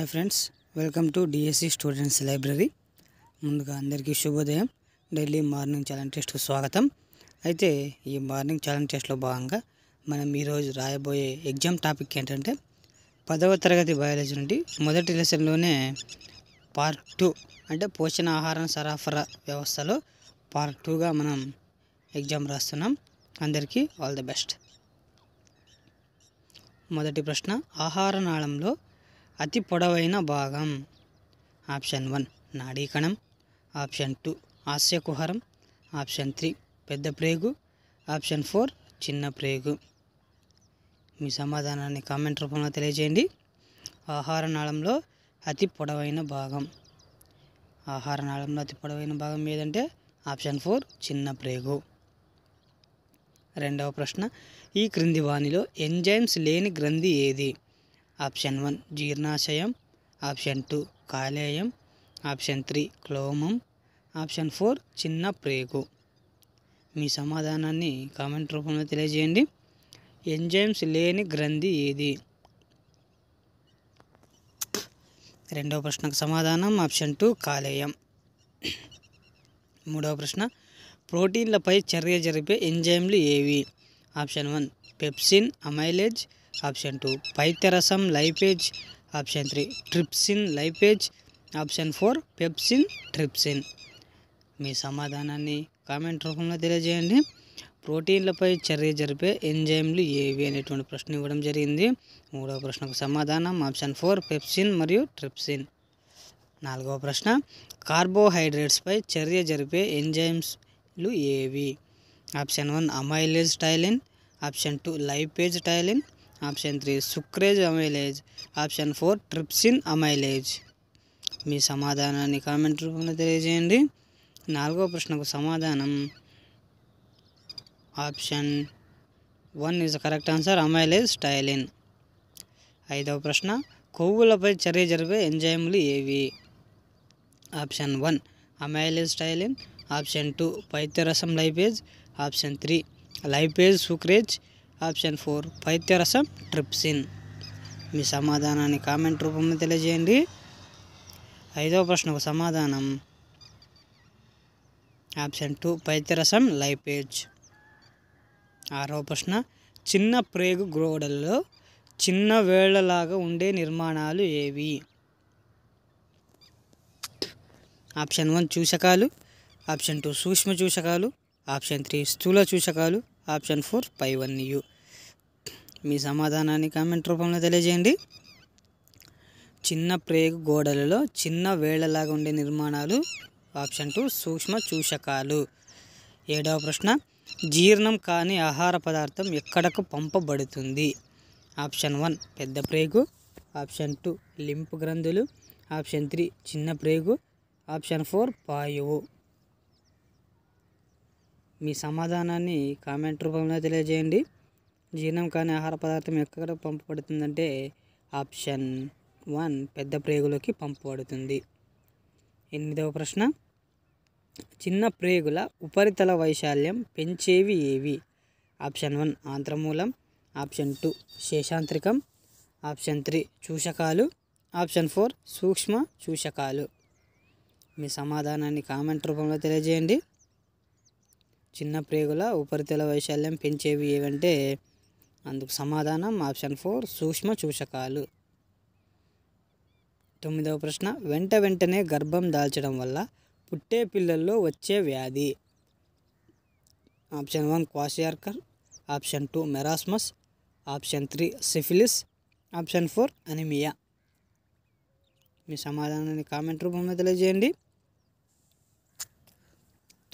hi friends welcome to DSC students library ముందుగా అందరికీ శుభోదయం ఢిల్లీ మార్నింగ్ ఛాలెంజ్ టెస్ట్కు స్వాగతం అయితే ఈ మార్నింగ్ ఛాలెంజ్ టెస్ట్లో భాగంగా మనం ఈరోజు రాయబోయే ఎగ్జామ్ టాపిక్ ఏంటంటే పదవ తరగతి బయాలజీ నుండి మొదటి లెసన్లోనే పార్ట్ టూ అంటే పోషణ ఆహారం సరఫరా వ్యవస్థలో పార్ట్ టూగా మనం ఎగ్జామ్ రాస్తున్నాం అందరికీ ఆల్ ది బెస్ట్ మొదటి ప్రశ్న ఆహార నాళంలో అతి పొడవైన భాగం ఆప్షన్ వన్ నాడీకణం ఆప్షన్ టూ కుహరం ఆప్షన్ త్రీ పెద్ద ప్రేగు ఆప్షన్ ఫోర్ చిన్న ప్రేగు మీ సమాధానాన్ని కామెంట్ రూపంలో తెలియజేయండి ఆహార నాళంలో అతి పొడవైన భాగం ఆహార నాళంలో అతి పొడవైన భాగం ఏదంటే ఆప్షన్ ఫోర్ చిన్న ప్రేగు రెండవ ప్రశ్న ఈ క్రింది వాణిలో ఎంజైమ్స్ లేని గ్రంథి ఏది ఆప్షన్ వన్ జీర్ణాశయం ఆప్షన్ టూ కాలేయం ఆప్షన్ త్రీ క్లోమం ఆప్షన్ ఫోర్ చిన్న ప్రేగు మీ సమాధానాన్ని కామెంట్ రూపంలో తెలియజేయండి ఎంజైమ్స్ లేని గ్రంథి ఏది రెండవ ప్రశ్నకు సమాధానం ఆప్షన్ టూ కాలేయం మూడవ ప్రశ్న ప్రోటీన్లపై చర్య జరిపే ఎంజైమ్లు ఏవి option one pepsin amylase option two పైత్యరసం lipase option three trypsin lipase option four pepsin trypsin మీ సమాధానాన్ని కామెంట్ రూపంలో తెలియజేయండి ప్రోటీన్లపై చర్య జరిపే ఎంజైమ్లు ఏవి అనేటువంటి ప్రశ్న ఇవ్వడం జరిగింది మూడవ ప్రశ్నకు సమాధానం ఆప్షన్ ఫోర్ పెప్సిన్ మరియు ట్రిప్సిన్ నాలుగవ ప్రశ్న కార్బోహైడ్రేట్స్పై చర్య జరిపే ఎంజైమ్స్లు ఏవి option one amylase ptyalin option two lipase ptyalin option three sucrase amylase option four trypsin amylase మీ సమాధానాన్ని కామెంట్ రూపంలో తెలియజేయండి నాలుగో ప్రశ్నకు సమాధానం option one is correct answer amylase ptyalin ఐదవ ప్రశ్న కొవ్వులపై చర్య జరిపే ఎంజైములు ఏవి option one amylase ptyalin option two పైత్యరసం lipase option three lipase sucrase option four పైత్యరసం ట్రిప్సిన్ మీ సమాధానాన్ని కామెంట్ రూపంలో తెలియజేయండి ఐదవ ప్రశ్నకు సమాధానం ఆప్షన్ టూ పైత్యరసం లైపేజ్ ఆరవ ప్రశ్న చిన్న ప్రేగు గ్రోడల్లో చిన్న వేళ్లలాగా ఉండే నిర్మాణాలు ఏవి ఆప్షన్ వన్ చూషకాలు ఆప్షన్ టూ సూక్ష్మ చూషకాలు ఆప్షన్ త్రీ స్థూల చూషకాలు ఆప్షన్ ఫోర్ పై వన్ యూ మీ సమాధానాన్ని కామెంట్ రూపంలో తెలియజేయండి చిన్న ప్రేగు గోడలలో చిన్న వేళ్లలాగా ఉండే నిర్మాణాలు ఆప్షన్ టూ సూక్ష్మ చూషకాలు ఏడవ ప్రశ్న జీర్ణం కాని ఆహార పదార్థం ఎక్కడకు పంపబడుతుంది ఆప్షన్ వన్ పెద్ద ప్రేగు ఆప్షన్ టూ లింపు గ్రంథులు ఆప్షన్ త్రీ చిన్న ప్రేగు ఆప్షన్ ఫోర్ పాయువు మీ సమాధానాన్ని కామెంట్ రూపంలో తెలియజేయండి జీర్ణం కాని ఆహార పదార్థం ఎక్కడ పంపబడుతుందంటే ఆప్షన్ వన్ పెద్ద ప్రేగులకి పంపబడుతుంది ఎనిమిదవ ప్రశ్న చిన్న ప్రేగుల ఉపరితల వైశాల్యం పెంచేవి ఏవి ఆప్షన్ వన్ ఆంత్రమూలం ఆప్షన్ టూ శేషాంత్రికం ఆప్షన్ త్రీ చూషకాలు ఆప్షన్ ఫోర్ సూక్ష్మ చూషకాలు మీ సమాధానాన్ని కామెంట్ రూపంలో తెలియజేయండి చిన్న ప్రేగుల ఉపరితల వైశాల్యం పెంచేవి ఏవంటే అందుకు సమాధానం ఆప్షన్ ఫోర్ సూక్ష్మ చూషకాలు తొమ్మిదవ ప్రశ్న వెంట వెంటనే గర్భం దాల్చడం వల్ల పుట్టే పిల్లల్లో వచ్చే వ్యాధి option one kwashiorkor option two marasmus option three syphilis option four anaemia మీ సమాధానాన్ని కామెంట్ రూపంలో తెలియజేయండి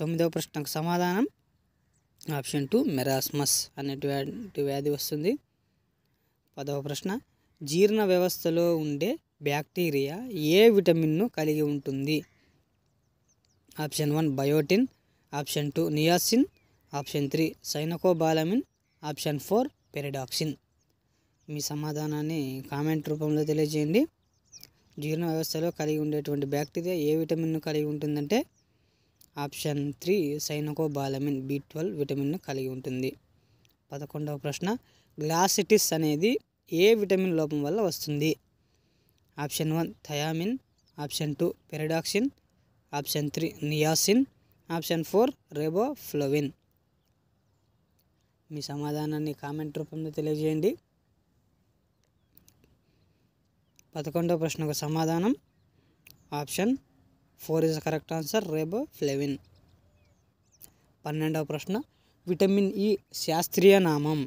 తొమ్మిదవ ప్రశ్నకు సమాధానం ఆప్షన్ టూ మెరాస్మస్ అనేటువంటి వ్యాధి వస్తుంది పదవ ప్రశ్న జీర్ణ వ్యవస్థలో ఉండే బ్యాక్టీరియా ఏ విటమిన్ను కలిగి ఉంటుంది option one biotin option two niacin option three cyanocobalamin option four pyridoxine మీ సమాధానాన్ని కామెంట్ రూపంలో తెలియజేయండి జీర్ణ వ్యవస్థలో కలిగి ఉండేటువంటి బ్యాక్టీరియా ఏ విటమిన్ను కలిగి ఉంటుందంటే option three cyanocobalamin B twelve విటమిన్ను కలిగి ఉంటుంది పదకొండవ ప్రశ్న గ్లాసిటిస్ అనేది ఏ విటమిన్ లోపం వల్ల వస్తుంది option one thiamine option two pyridoxine option three niacin option four riboflavin మీ సమాధానాన్ని కామెంట్ రూపంలో తెలియజేయండి పదకొండవ ప్రశ్నకు సమాధానం option four is correct answer riboflavin పన్నెండవ ప్రశ్న విటమిన్ ఈ శాస్త్రీయ నామం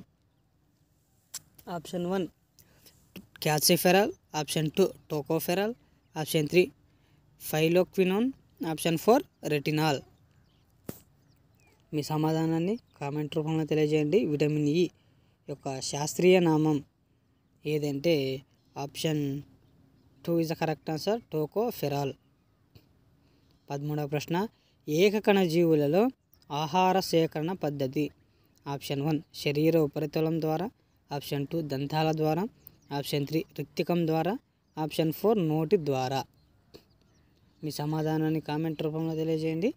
option one calciferol option two tocopherol option three phylloquinone option four retinol మీ సమాధానాన్ని కామెంట్ రూపంలో తెలియజేయండి విటమిన్ ఈ యొక్క శాస్త్రీయ నామం ఏదంటే option two is the correct answer tocopherol పదమూడవ ప్రశ్న ఏకకణ జీవులలో ఆహార సేకరణ పద్ధతి ఆప్షన్ వన్ శరీర ఉపరితలం ద్వారా ఆప్షన్ టూ దంతాల ద్వారా ఆప్షన్ త్రీ రిక్తికం ద్వారా ఆప్షన్ ఫోర్ నోటి ద్వారా మీ సమాధానాన్ని కామెంట్ రూపంలో తెలియజేయండి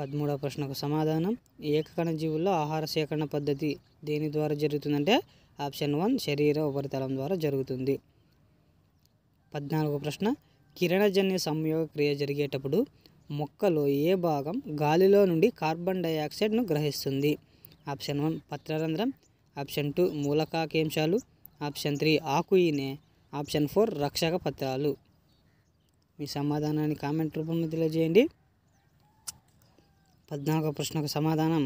పదమూడవ ప్రశ్నకు సమాధానం ఏకకణ జీవుల్లో ఆహార సేకరణ పద్ధతి దేని ద్వారా జరుగుతుందంటే ఆప్షన్ వన్ శరీర ఉపరితలం ద్వారా జరుగుతుంది పద్నాలుగో ప్రశ్న కిరణజన్య సంయోగ క్రియ జరిగేటప్పుడు మొక్కలో ఏ భాగం గాలిలో నుండి కార్బన్ డైఆక్సైడ్ను గ్రహిస్తుంది ఆప్షన్ వన్ పత్రరంధ్రం ఆప్షన్ టూ మూలకాకేంశాలు ఆప్షన్ త్రీ ఆకు ఈనె ఆప్షన్ ఫోర్ రక్షక పత్రాలు మీ సమాధానాన్ని కామెంట్ రూపంలో తెలియజేయండి పద్నాలుగో ప్రశ్నకు సమాధానం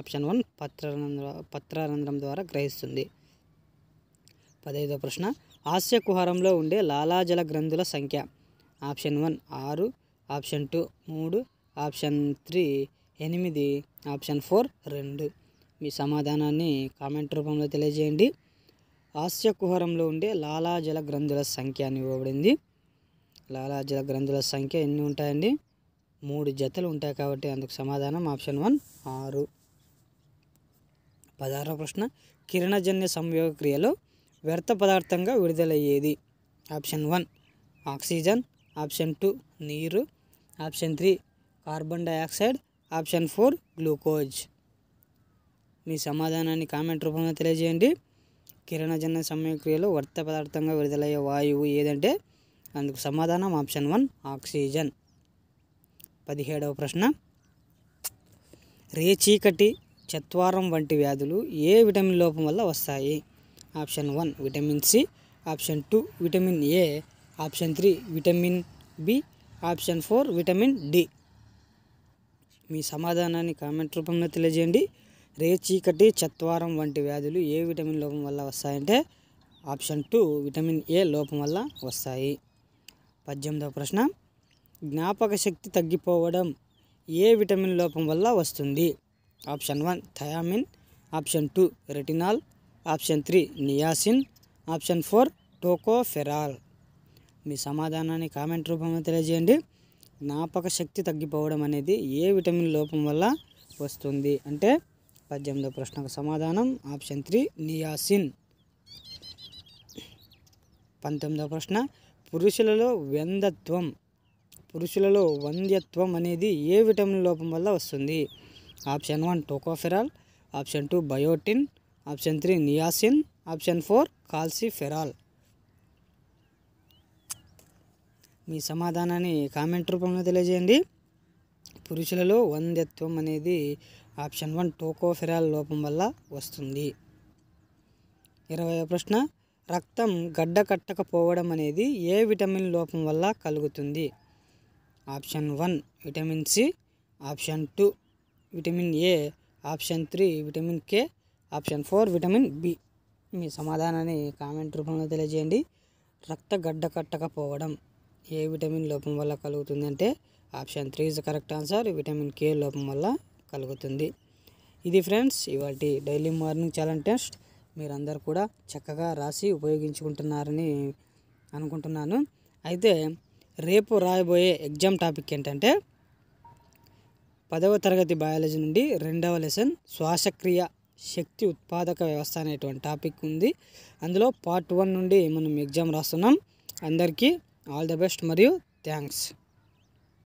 ఆప్షన్ వన్ పత్రరంధ్ర పత్రరంధ్రం ద్వారా గ్రహిస్తుంది పదహైదో ప్రశ్న హాస్య కుహారంలో ఉండే లాలాజల గ్రంథుల సంఖ్య ఆప్షన్ వన్ ఆరు ఆప్షన్ టూ మూడు ఆప్షన్ త్రీ ఎనిమిది ఆప్షన్ ఫోర్ రెండు మీ సమాధానాన్ని కామెంట్ రూపంలో తెలియజేయండి హాస్య కుహారంలో ఉండే లాలాజల గ్రంథుల సంఖ్య అని ఇవ్వబడింది లాలాజల గ్రంథుల సంఖ్య ఎన్ని ఉంటాయండి మూడు జతలు ఉంటాయి కాబట్టి అందుకు సమాధానం ఆప్షన్ వన్ ఆరు పదహారవ ప్రశ్న కిరణజన్య సంయోగ క్రియలో వ్యర్థ పదార్థంగా విడుదలయ్యేది option one oxygen option two నీరు option three carbon dioxide option four glucose మీ సమాధానాన్ని కామెంట్ రూపంలో తెలియజేయండి కిరణజన్య సమయక్రియలో వర్త పదార్థంగా విడుదలయ్యే వాయువు ఏదంటే అందుకు సమాధానం ఆప్షన్ వన్ ఆక్సిజన్ పదిహేడవ ప్రశ్న రే చీకటి చత్వారం వంటి వ్యాధులు ఏ విటమిన్ లోపం వల్ల వస్తాయి option one vitamin C option two vitamin A option three vitamin B option four vitamin D మీ సమాధానాన్ని కామెంట్ రూపంలో తెలియజేయండి రే చీకటి చత్వారం వంటి వ్యాధులు ఏ విటమిన్ లోపం వల్ల వస్తాయంటే ఆప్షన్ టూ విటమిన్ ఏ లోపం వల్ల వస్తాయి పద్దెనిమిదవ ప్రశ్న జ్ఞాపక శక్తి తగ్గిపోవడం ఏ విటమిన్ లోపం వల్ల వస్తుంది option one thiamine option two retinol option three niacin option four tocopherol మీ సమాధానాన్ని కామెంట్ రూపంలో తెలియజేయండి జ్ఞాపక శక్తి తగ్గిపోవడం అనేది ఏ విటమిన్ లోపం వల్ల వస్తుంది అంటే పద్దెనిమిదో ప్రశ్నకు సమాధానం ఆప్షన్ త్రీ నియాసిన్ పంతొమ్మిదవ ప్రశ్న పురుషులలో వెందత్వం పురుషులలో వంద్యత్వం అనేది ఏ విటమిన్ లోపం వల్ల వస్తుంది option one tocopherol option two biotin option three niacin option four calciferol మీ సమాధానాన్ని కామెంట్ రూపంలో తెలియజేయండి పురుషులలో వంద్యత్వం అనేది ఆప్షన్ వన్ టోకోఫెరాల్ లోపం వల్ల వస్తుంది ఇరవై ప్రశ్న రక్తం గడ్డ కట్టకపోవడం అనేది ఏ విటమిన్ లోపం వల్ల కలుగుతుంది option one vitamin C option two vitamin A option three vitamin K option four vitamin B మీ సమాధానాన్ని కామెంట్ రూపంలో తెలియజేయండి రక్త గడ్డ కట్టకపోవడం ఏ విటమిన్ లోపం వల్ల కలుగుతుందంటే option three is correct answer vitamin K లోపం వల్ల కలుగుతుంది ఇది ఫ్రెండ్స్ ఇవాటి డైలీ మార్నింగ్ ఛాలెంజ్ టెస్ట్ మీరందరూ కూడా చక్కగా రాసి ఉపయోగించుకుంటున్నారని అనుకుంటున్నాను అయితే రేపు రాయబోయే ఎగ్జామ్ టాపిక్ ఏంటంటే పదవ తరగతి బయాలజీ నుండి రెండవ లెసన్ శ్వాసక్రియ శక్తి ఉత్పాదక వ్యవస్థ అనేటువంటి టాపిక్ ఉంది అందులో పార్ట్ వన్ నుండి మనం ఎగ్జామ్ రాస్తున్నాం అందరికీ ఆల్ ద బెస్ట్ మరియు థ్యాంక్స్